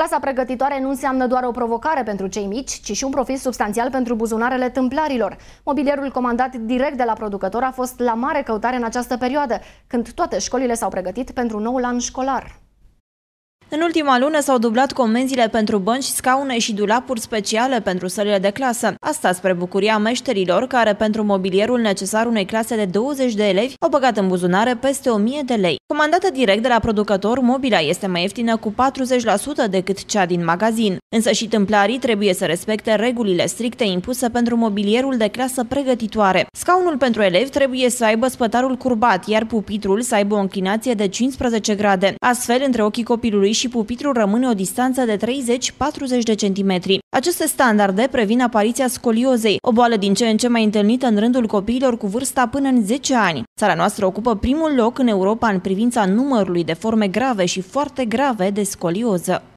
Clasa pregătitoare nu înseamnă doar o provocare pentru cei mici, ci și un profit substanțial pentru buzunarele tâmplarilor. Mobilierul comandat direct de la producător a fost la mare căutare în această perioadă, când toate școlile s-au pregătit pentru noul an școlar. În ultima lună s-au dublat comenzile pentru bănci, scaune și dulapuri speciale pentru sălile de clasă. Asta spre bucuria meșterilor care, pentru mobilierul necesar unei clase de 20 de elevi, au băgat în buzunare peste 1000 de lei. Comandată direct de la producător, mobila este mai ieftină cu 40% decât cea din magazin. Însă și tâmplarii trebuie să respecte regulile stricte impuse pentru mobilierul de clasă pregătitoare. Scaunul pentru elevi trebuie să aibă spătarul curbat, iar pupitrul să aibă o înclinație de 15 grade. Astfel, între ochii copilului și pupitru rămâne o distanță de 30-40 de centimetri. Aceste standarde previn apariția scoliozei, o boală din ce în ce mai întâlnită în rândul copiilor cu vârsta până în 10 ani. Țara noastră ocupă primul loc în Europa în privința numărului de forme grave și foarte grave de scolioză.